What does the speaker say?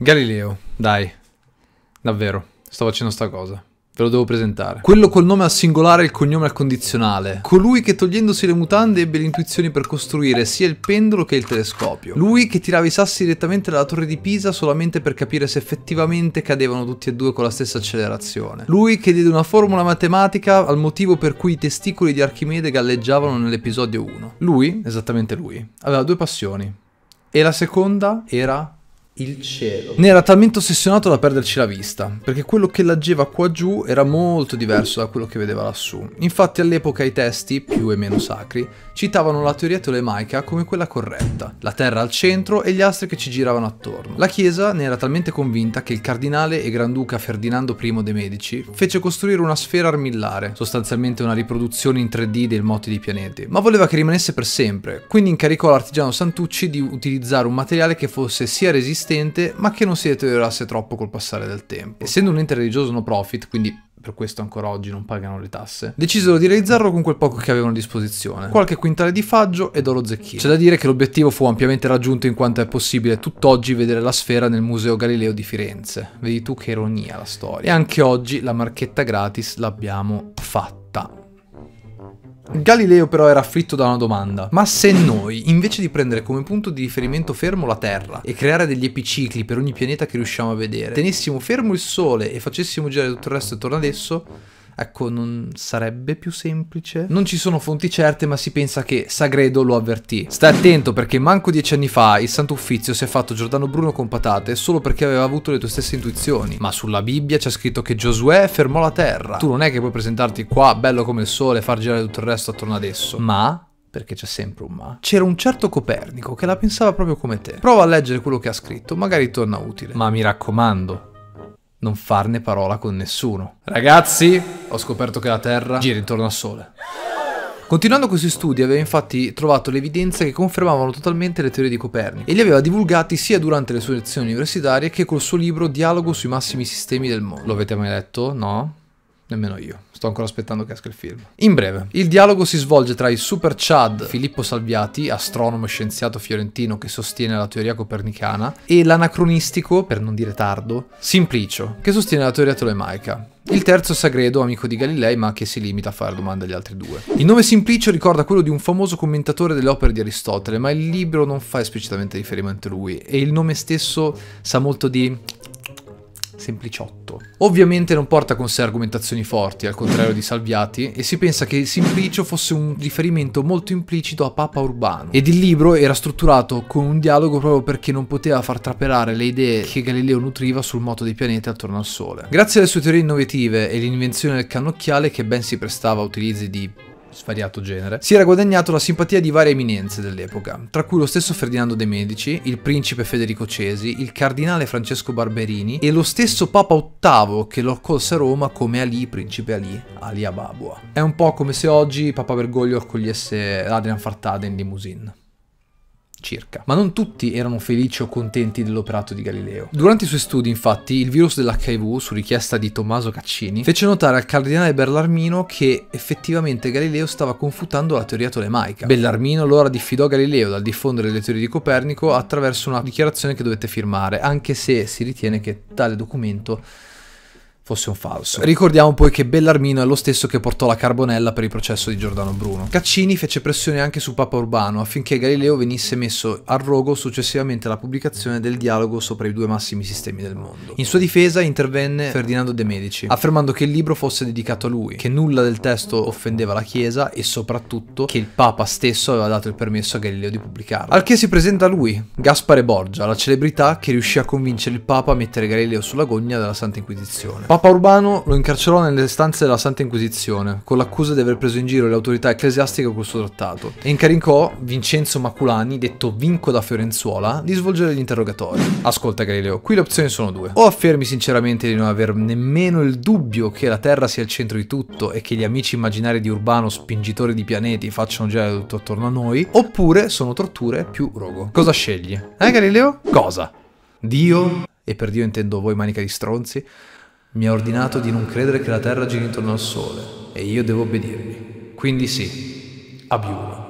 Galileo, dai. Davvero, sto facendo sta cosa. Ve lo devo presentare. Quello col nome al singolare e il cognome al condizionale. Colui che togliendosi le mutande ebbe le intuizioni per costruire sia il pendolo che il telescopio. Lui che tirava i sassi direttamente dalla torre di Pisa solamente per capire se effettivamente cadevano tutti e due con la stessa accelerazione. Lui che diede una formula matematica al motivo per cui i testicoli di Archimede galleggiavano nell'episodio 1. Lui, esattamente lui, aveva due passioni. E la seconda era il cielo. Ne era talmente ossessionato da perderci la vista, perché quello che leggeva qua giù era molto diverso da quello che vedeva lassù. Infatti all'epoca i testi, più e meno sacri, citavano la teoria tolemaica come quella corretta, la terra al centro e gli astri che ci giravano attorno. La chiesa ne era talmente convinta che il cardinale e granduca Ferdinando I de' Medici fece costruire una sfera armillare, sostanzialmente una riproduzione in 3D del moti dei pianeti, ma voleva che rimanesse per sempre, quindi incaricò l'artigiano Santucci di utilizzare un materiale che fosse sia resistente esistente ma che non si deteriorasse troppo col passare del tempo. Essendo un ente religioso no profit, quindi per questo ancora oggi non pagano le tasse, decisero di realizzarlo con quel poco che avevano a disposizione, qualche quintale di faggio ed oro zecchino. C'è da dire che l'obiettivo fu ampiamente raggiunto in quanto è possibile tutt'oggi vedere la sfera nel Museo Galileo di Firenze. Vedi tu che ironia la storia. E anche oggi la marchetta gratis l'abbiamo fatta. Galileo però era afflitto da una domanda. Ma se noi, invece di prendere come punto di riferimento fermo la Terra e creare degli epicicli per ogni pianeta che riusciamo a vedere, tenessimo fermo il Sole e facessimo girare tutto il resto attorno ad esso, Ecco, non sarebbe più semplice? Non ci sono fonti certe, ma si pensa che Sagredo lo avvertì. Stai attento perché manco dieci anni fa il Santo Uffizio si è fatto Giordano Bruno con patate solo perché aveva avuto le tue stesse intuizioni. Ma sulla Bibbia c'è scritto che Giosuè fermò la terra. Tu non è che puoi presentarti qua, bello come il sole, e far girare tutto il resto attorno ad esso. Ma perché c'è sempre un ma, c'era un certo Copernico che la pensava proprio come te. Prova a leggere quello che ha scritto, magari torna utile. Ma mi raccomando, non farne parola con nessuno. Ragazzi, ho scoperto che la Terra gira intorno al Sole. Continuando questi studi aveva infatti trovato le evidenze che confermavano totalmente le teorie di Copernico e li aveva divulgati sia durante le sue lezioni universitarie che col suo libro Dialogo sui massimi sistemi del mondo. Lo avete mai letto? No? Nemmeno io, sto ancora aspettando che esca il film. In breve, il dialogo si svolge tra il super Chad Filippo Salviati, astronomo e scienziato fiorentino che sostiene la teoria copernicana, e l'anacronistico, per non dire tardo, Simplicio, che sostiene la teoria tolemaica. Il terzo è Sagredo, amico di Galilei, ma che si limita a fare domande agli altri due. Il nome Simplicio ricorda quello di un famoso commentatore delle opere di Aristotele, ma il libro non fa esplicitamente riferimento a lui, e il nome stesso sa molto di sempliciotto. Ovviamente non porta con sé argomentazioni forti, al contrario di Salviati, e si pensa che Simplicio fosse un riferimento molto implicito a Papa Urbano. Ed il libro era strutturato con un dialogo proprio perché non poteva far trapelare le idee che Galileo nutriva sul moto dei pianeti attorno al Sole. Grazie alle sue teorie innovative e l'invenzione del cannocchiale che ben si prestava a utilizzi di svariato genere, si era guadagnato la simpatia di varie eminenze dell'epoca, tra cui lo stesso Ferdinando de' Medici, il principe Federico Cesi, il cardinale Francesco Barberini e lo stesso Papa VIII che lo accolse a Roma come Ali, principe Ali, Ali Ababua. È un po' come se oggi Papa Bergoglio accogliesse Adrian Fartade in limousine circa. Ma non tutti erano felici o contenti dell'operato di Galileo. Durante i suoi studi, infatti, il virus dell'HIV, su richiesta di Tommaso Caccini, fece notare al cardinale Bellarmino che effettivamente Galileo stava confutando la teoria tolemaica. Bellarmino allora diffidò Galileo dal diffondere le teorie di Copernico attraverso una dichiarazione che dovette firmare, anche se si ritiene che tale documento fosse un falso. Ricordiamo poi che Bellarmino è lo stesso che portò la carbonella per il processo di Giordano Bruno. Caccini fece pressione anche su Papa Urbano affinché Galileo venisse messo a rogo successivamente alla pubblicazione del dialogo sopra i due massimi sistemi del mondo. In sua difesa intervenne Ferdinando de Medici, affermando che il libro fosse dedicato a lui, che nulla del testo offendeva la Chiesa e soprattutto che il Papa stesso aveva dato il permesso a Galileo di pubblicarlo. Al che si presenta lui, Gaspare Borgia, la celebrità che riuscì a convincere il Papa a mettere Galileo sulla gogna della Santa Inquisizione. Papa Papa Urbano lo incarcerò nelle stanze della Santa Inquisizione, con l'accusa di aver preso in giro le autorità ecclesiastiche col suo trattato, e incaricò Vincenzo Maculani, detto Vinco da Fiorenzuola, di svolgere gli interrogatori. Ascolta Galileo, qui le opzioni sono due. O affermi sinceramente di non aver nemmeno il dubbio che la Terra sia il centro di tutto e che gli amici immaginari di Urbano, spingitori di pianeti, facciano girare tutto attorno a noi, oppure sono torture più rogo. Cosa scegli? Eh Galileo? Cosa? Dio? E per Dio intendo voi manica di stronzi? Mi ha ordinato di non credere che la Terra giri intorno al Sole e io devo obbedirgli. Quindi sì, a Biuno.